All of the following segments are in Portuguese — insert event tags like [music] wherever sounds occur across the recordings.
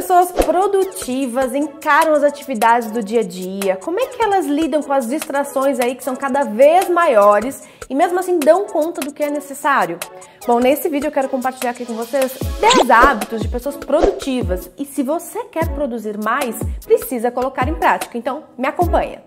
pessoas produtivas encaram as atividades do dia a dia? Como é que elas lidam com as distrações aí que são cada vez maiores e mesmo assim dão conta do que é necessário? Bom, nesse vídeo eu quero compartilhar aqui com vocês 10 hábitos de pessoas produtivas e se você quer produzir mais, precisa colocar em prática. Então, me acompanha.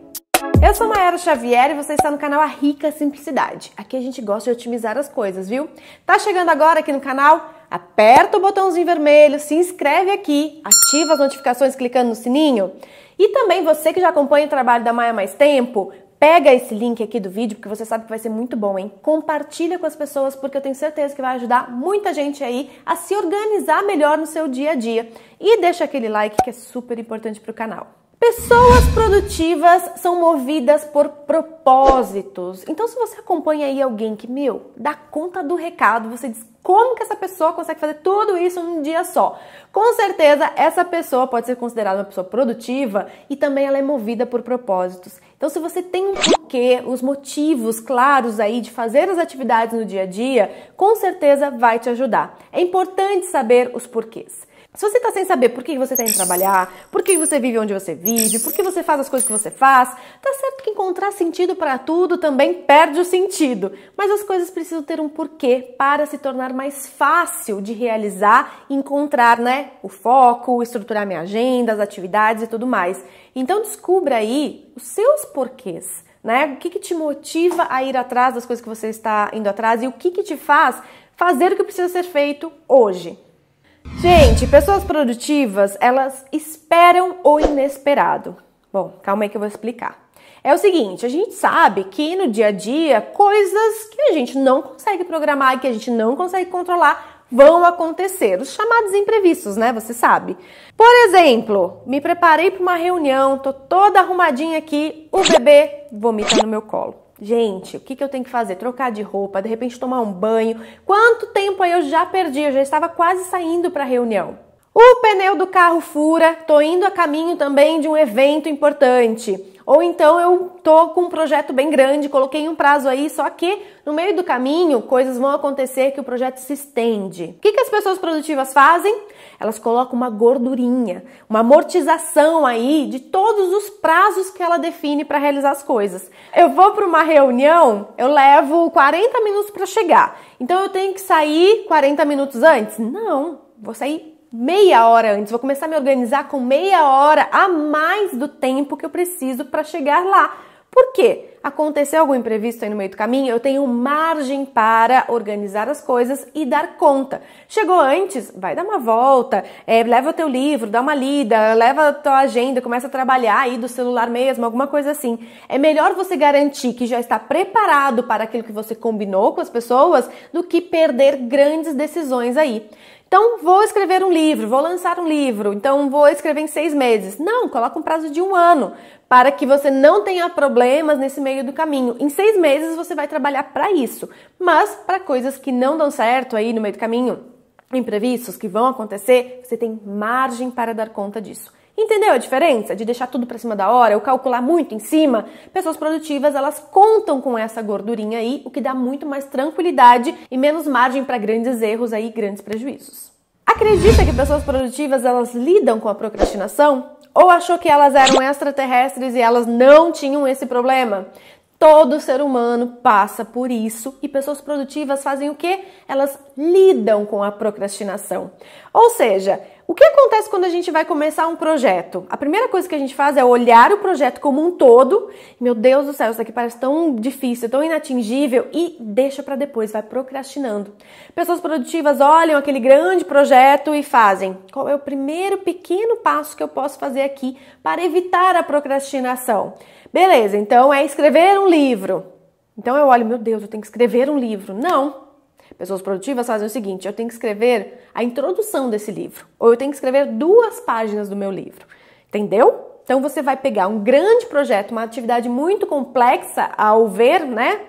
Eu sou Maera Xavier e você está no canal A Rica Simplicidade. Aqui a gente gosta de otimizar as coisas, viu? Tá chegando agora aqui no canal? aperta o botãozinho vermelho, se inscreve aqui, ativa as notificações clicando no sininho. E também você que já acompanha o trabalho da Maia há mais tempo, pega esse link aqui do vídeo porque você sabe que vai ser muito bom, hein? Compartilha com as pessoas porque eu tenho certeza que vai ajudar muita gente aí a se organizar melhor no seu dia a dia. E deixa aquele like que é super importante para o canal. Pessoas produtivas são movidas por propósitos. Então, se você acompanha aí alguém que, meu, dá conta do recado, você diz como que essa pessoa consegue fazer tudo isso num dia só. Com certeza, essa pessoa pode ser considerada uma pessoa produtiva e também ela é movida por propósitos. Então, se você tem um porquê, os motivos claros aí de fazer as atividades no dia a dia, com certeza vai te ajudar. É importante saber os porquês. Se você tá sem saber por que você tem tá indo trabalhar, por que você vive onde você vive, por que você faz as coisas que você faz, tá certo que encontrar sentido para tudo também perde o sentido. Mas as coisas precisam ter um porquê para se tornar mais fácil de realizar, encontrar, né, o foco, estruturar minha agenda, as atividades e tudo mais. Então descubra aí os seus porquês. Né? O que, que te motiva a ir atrás das coisas que você está indo atrás e o que, que te faz fazer o que precisa ser feito hoje. Gente, pessoas produtivas, elas esperam o inesperado. Bom, calma aí que eu vou explicar. É o seguinte, a gente sabe que no dia a dia coisas que a gente não consegue programar, que a gente não consegue controlar, vão acontecer, os chamados imprevistos, né? Você sabe. Por exemplo, me preparei para uma reunião, tô toda arrumadinha aqui, o bebê vomita no meu colo. Gente, o que, que eu tenho que fazer? Trocar de roupa, de repente tomar um banho. Quanto tempo aí eu já perdi? Eu já estava quase saindo para a reunião. O pneu do carro fura, tô indo a caminho também de um evento importante. Ou então eu tô com um projeto bem grande, coloquei um prazo aí, só que no meio do caminho coisas vão acontecer que o projeto se estende. O que, que as pessoas produtivas fazem? Elas colocam uma gordurinha, uma amortização aí de todos os prazos que ela define para realizar as coisas. Eu vou para uma reunião, eu levo 40 minutos para chegar. Então eu tenho que sair 40 minutos antes? Não, vou sair meia hora antes, vou começar a me organizar com meia hora a mais do tempo que eu preciso para chegar lá. Por quê? Aconteceu algum imprevisto aí no meio do caminho? Eu tenho margem para organizar as coisas e dar conta. Chegou antes? Vai dar uma volta, é, leva o teu livro, dá uma lida, leva a tua agenda, começa a trabalhar aí do celular mesmo, alguma coisa assim. É melhor você garantir que já está preparado para aquilo que você combinou com as pessoas do que perder grandes decisões aí. Então, vou escrever um livro, vou lançar um livro, então vou escrever em seis meses. Não, coloca um prazo de um ano para que você não tenha problemas nesse meio do caminho. Em seis meses você vai trabalhar para isso, mas para coisas que não dão certo aí no meio do caminho, imprevistos que vão acontecer, você tem margem para dar conta disso. Entendeu a diferença de deixar tudo para cima da hora, eu calcular muito em cima? Pessoas produtivas, elas contam com essa gordurinha aí, o que dá muito mais tranquilidade e menos margem para grandes erros aí, grandes prejuízos. Acredita que pessoas produtivas elas lidam com a procrastinação? Ou achou que elas eram extraterrestres e elas não tinham esse problema? Todo ser humano passa por isso e pessoas produtivas fazem o quê? Elas lidam com a procrastinação. Ou seja, o que acontece quando a gente vai começar um projeto? A primeira coisa que a gente faz é olhar o projeto como um todo. Meu Deus do céu, isso aqui parece tão difícil, tão inatingível e deixa para depois, vai procrastinando. Pessoas produtivas olham aquele grande projeto e fazem. Qual é o primeiro pequeno passo que eu posso fazer aqui para evitar a procrastinação? Beleza, então é escrever um livro. Então eu olho, meu Deus, eu tenho que escrever um livro. Não, Pessoas produtivas fazem o seguinte: eu tenho que escrever a introdução desse livro, ou eu tenho que escrever duas páginas do meu livro. Entendeu? Então você vai pegar um grande projeto, uma atividade muito complexa ao ver, né?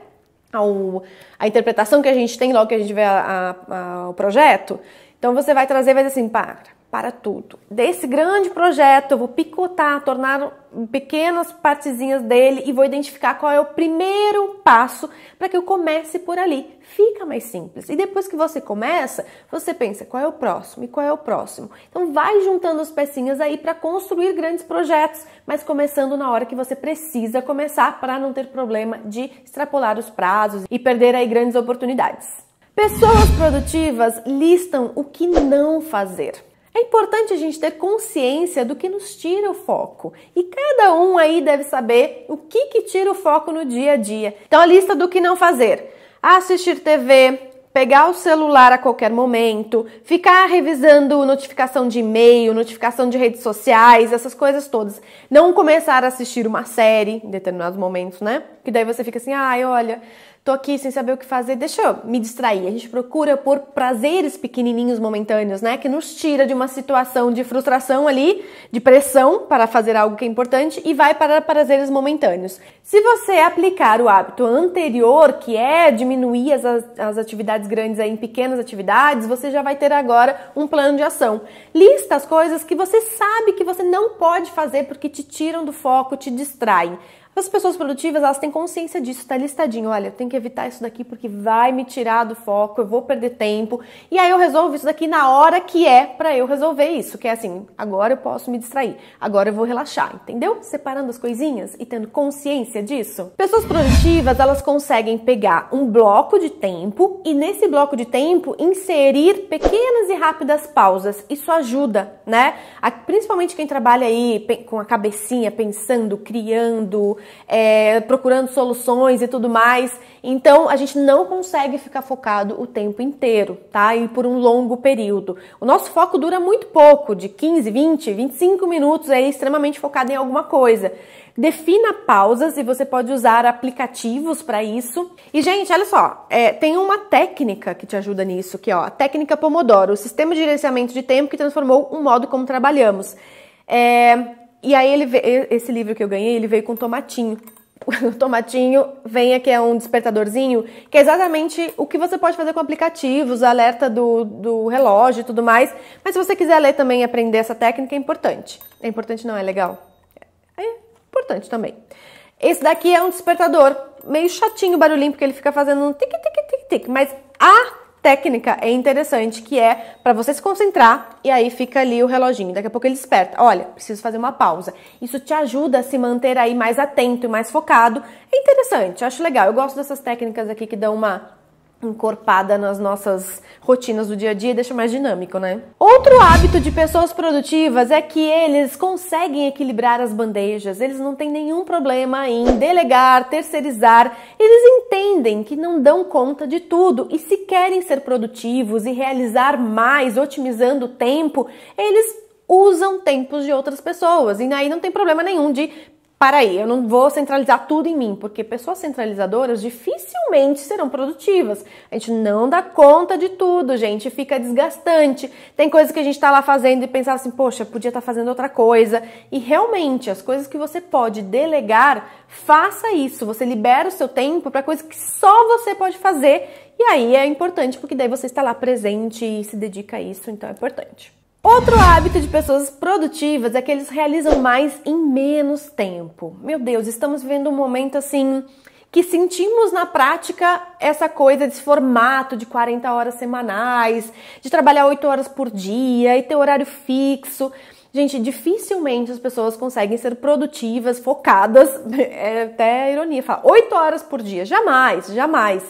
Ao, a interpretação que a gente tem logo que a gente vê a, a, a, o projeto. Então você vai trazer e vai dizer assim: para, para tudo. Desse grande projeto, eu vou picotar, tornar pequenas partezinhas dele e vou identificar qual é o primeiro passo para que eu comece por ali. Fica mais simples. E depois que você começa, você pensa qual é o próximo e qual é o próximo. Então vai juntando as pecinhas aí para construir grandes projetos, mas começando na hora que você precisa começar para não ter problema de extrapolar os prazos e perder aí grandes oportunidades. Pessoas produtivas listam o que não fazer. É importante a gente ter consciência do que nos tira o foco. E cada um aí deve saber o que, que tira o foco no dia a dia. Então, a lista do que não fazer: assistir TV, pegar o celular a qualquer momento, ficar revisando notificação de e-mail, notificação de redes sociais, essas coisas todas. Não começar a assistir uma série em determinados momentos, né? Que daí você fica assim, ai, olha, tô aqui sem saber o que fazer, deixa eu me distrair. A gente procura por prazeres pequenininhos momentâneos, né, que nos tira de uma situação de frustração ali, de pressão para fazer algo que é importante e vai para prazeres momentâneos. Se você aplicar o hábito anterior, que é diminuir as, as atividades grandes em pequenas atividades, você já vai ter agora um plano de ação. Lista as coisas que você sabe que você não pode fazer porque te tiram do foco, te distraem as pessoas produtivas, elas têm consciência disso, tá listadinho, olha, eu tenho que evitar isso daqui porque vai me tirar do foco, eu vou perder tempo. E aí eu resolvo isso daqui na hora que é para eu resolver isso, que é assim, agora eu posso me distrair, agora eu vou relaxar, entendeu? Separando as coisinhas e tendo consciência disso. Pessoas produtivas, elas conseguem pegar um bloco de tempo e nesse bloco de tempo inserir pequenas e rápidas pausas. Isso ajuda, né? A, principalmente quem trabalha aí com a cabecinha, pensando, criando, é, procurando soluções e tudo mais. Então a gente não consegue ficar focado o tempo inteiro, tá? E por um longo período. O nosso foco dura muito pouco, de 15, 20, 25 minutos, é extremamente focado em alguma coisa. Defina pausas e você pode usar aplicativos para isso. E, gente, olha só, é, tem uma técnica que te ajuda nisso, que é, ó, a técnica Pomodoro, o sistema de gerenciamento de tempo que transformou o modo como trabalhamos. É, e aí ele esse livro que eu ganhei, ele veio com tomatinho. [laughs] O tomatinho, vem aqui, é um despertadorzinho, que é exatamente o que você pode fazer com aplicativos, alerta do, do relógio e tudo mais. Mas se você quiser ler também e aprender essa técnica, é importante. É importante não, é legal? É importante também. Esse daqui é um despertador, meio chatinho o barulhinho, porque ele fica fazendo um tic-tic-tic-tic, mas a técnica é interessante, que é para você se concentrar e aí fica ali o reloginho. Daqui a pouco ele desperta. Olha, preciso fazer uma pausa. Isso te ajuda a se manter aí mais atento e mais focado. É interessante, acho legal. Eu gosto dessas técnicas aqui que dão uma encorpada nas nossas rotinas do dia a dia e deixa mais dinâmico, né? Outro hábito de pessoas produtivas é que eles conseguem equilibrar as bandejas, eles não têm nenhum problema em delegar, terceirizar, eles entendem que não dão conta de tudo e se querem ser produtivos e realizar mais, otimizando o tempo, eles usam tempos de outras pessoas e aí não tem problema nenhum de para aí, eu não vou centralizar tudo em mim, porque pessoas centralizadoras dificilmente dificilmente serão produtivas. A gente não dá conta de tudo, gente, fica desgastante. Tem coisas que a gente está lá fazendo e pensar assim, poxa, podia estar tá fazendo outra coisa. E realmente, as coisas que você pode delegar, faça isso. Você libera o seu tempo para coisas que só você pode fazer. E aí é importante, porque daí você está lá presente e se dedica a isso, então é importante. Outro hábito de pessoas produtivas é que eles realizam mais em menos tempo. Meu Deus, estamos vivendo um momento assim que sentimos na prática essa coisa desse formato de 40 horas semanais, de trabalhar 8 horas por dia e ter horário fixo. Gente, dificilmente as pessoas conseguem ser produtivas, focadas, [laughs] é até ironia, falar 8 horas por dia, jamais, jamais.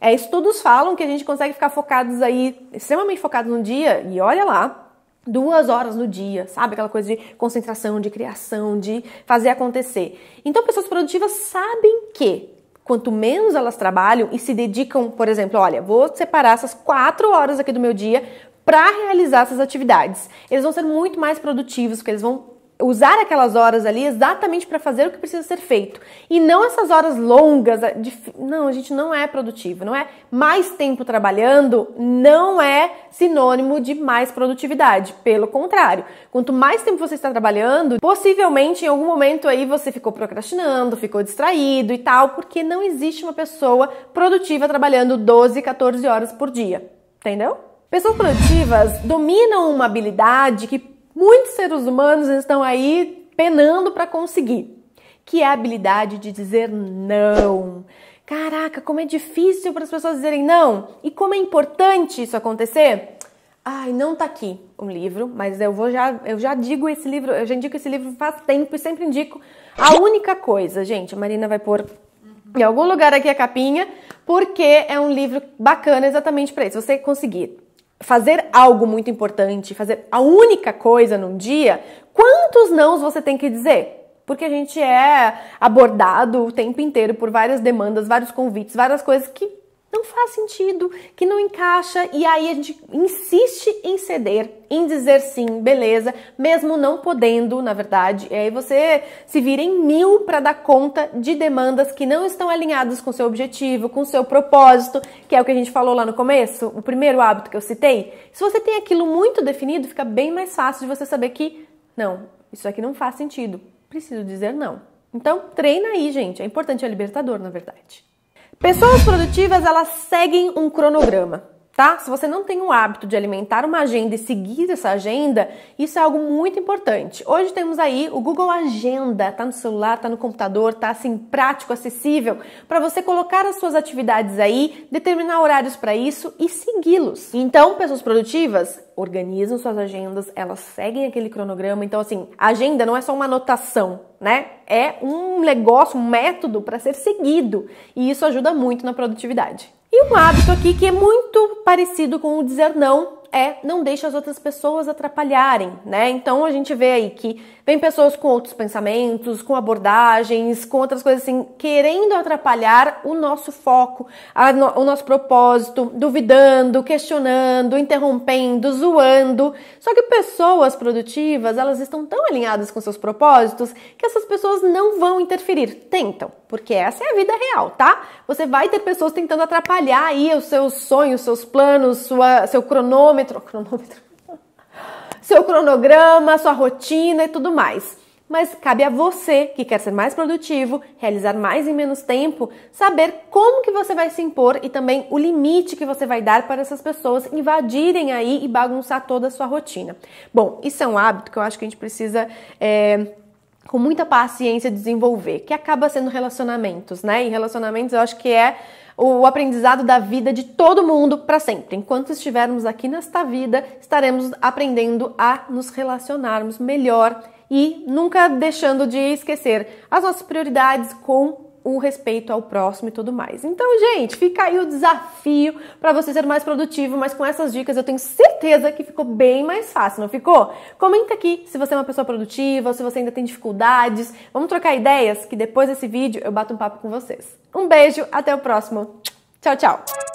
É, estudos falam que a gente consegue ficar focados aí, extremamente focados no dia, e olha lá, duas horas no dia, sabe? Aquela coisa de concentração, de criação, de fazer acontecer. Então, pessoas produtivas sabem que quanto menos elas trabalham e se dedicam, por exemplo, olha, vou separar essas quatro horas aqui do meu dia para realizar essas atividades. Eles vão ser muito mais produtivos, porque eles vão usar aquelas horas ali exatamente para fazer o que precisa ser feito. E não essas horas longas. De, não, a gente não é produtivo. Não é mais tempo trabalhando, não é sinônimo de mais produtividade. Pelo contrário, quanto mais tempo você está trabalhando, possivelmente em algum momento aí você ficou procrastinando, ficou distraído e tal, porque não existe uma pessoa produtiva trabalhando 12, 14 horas por dia. Entendeu? Pessoas produtivas dominam uma habilidade que muitos seres humanos estão aí penando para conseguir, que é a habilidade de dizer não. Caraca, como é difícil para as pessoas dizerem não e como é importante isso acontecer. Ai, não tá aqui um livro, mas eu vou já, eu já digo esse livro, eu já indico esse livro faz tempo e sempre indico. A única coisa, gente, a Marina vai pôr em algum lugar aqui a capinha, porque é um livro bacana exatamente para isso. Você conseguir fazer algo muito importante, fazer a única coisa num dia, quantos nãos você tem que dizer? Porque a gente é abordado o tempo inteiro por várias demandas, vários convites, várias coisas que não faz sentido, que não encaixa, e aí a gente insiste em ceder, em dizer sim, beleza, mesmo não podendo, na verdade, e aí você se vira em mil para dar conta de demandas que não estão alinhadas com seu objetivo, com seu propósito, que é o que a gente falou lá no começo, o primeiro hábito que eu citei. Se você tem aquilo muito definido, fica bem mais fácil de você saber que não, isso aqui não faz sentido, preciso dizer não. Então, treina aí, gente. É importante, é libertador, na verdade. Pessoas produtivas, elas seguem um cronograma tá? Se você não tem o hábito de alimentar uma agenda e seguir essa agenda, isso é algo muito importante. Hoje temos aí o Google Agenda, tá no celular, tá no computador, tá assim prático, acessível para você colocar as suas atividades aí, determinar horários para isso e segui-los. Então, pessoas produtivas, organizam suas agendas, elas seguem aquele cronograma. Então, assim, agenda não é só uma anotação, né? É um negócio, um método para ser seguido. E isso ajuda muito na produtividade. E um hábito aqui que é muito parecido com o dizer não, é não deixe as outras pessoas atrapalharem, né? Então a gente vê aí que vem pessoas com outros pensamentos, com abordagens, com outras coisas assim, querendo atrapalhar o nosso foco, a, o nosso propósito, duvidando, questionando, interrompendo, zoando. Só que pessoas produtivas, elas estão tão alinhadas com seus propósitos que essas pessoas não vão interferir. Tentam, porque essa é a vida real, tá? Você vai ter pessoas tentando atrapalhar aí os seus sonhos, seus planos, sua, seu cronômetro cronômetro, [laughs] cronômetro, seu cronograma, sua rotina e tudo mais. Mas cabe a você que quer ser mais produtivo, realizar mais em menos tempo, saber como que você vai se impor e também o limite que você vai dar para essas pessoas invadirem aí e bagunçar toda a sua rotina. Bom, isso é um hábito que eu acho que a gente precisa é com muita paciência desenvolver, que acaba sendo relacionamentos, né? E relacionamentos eu acho que é o aprendizado da vida de todo mundo para sempre. Enquanto estivermos aqui nesta vida, estaremos aprendendo a nos relacionarmos melhor e nunca deixando de esquecer as nossas prioridades com o respeito ao próximo e tudo mais. Então, gente, fica aí o desafio para você ser mais produtivo, mas com essas dicas eu tenho certeza que ficou bem mais fácil, não ficou? Comenta aqui se você é uma pessoa produtiva, se você ainda tem dificuldades. Vamos trocar ideias que depois desse vídeo eu bato um papo com vocês. Um beijo, até o próximo. Tchau, tchau.